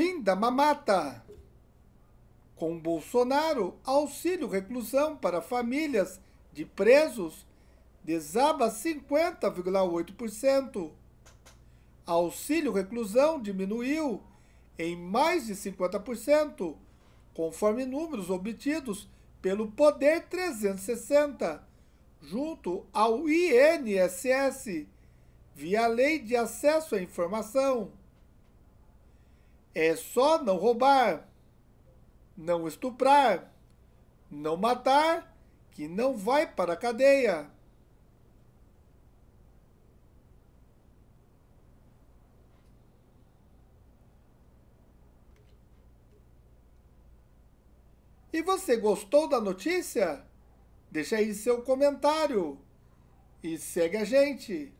Fim da mamata. Com Bolsonaro, auxílio reclusão para famílias de presos desaba 50,8%. Auxílio reclusão diminuiu em mais de 50%, conforme números obtidos pelo Poder 360, junto ao INSS, via Lei de Acesso à Informação é só não roubar, não estuprar, não matar, que não vai para a cadeia. E você gostou da notícia? Deixa aí seu comentário e segue a gente.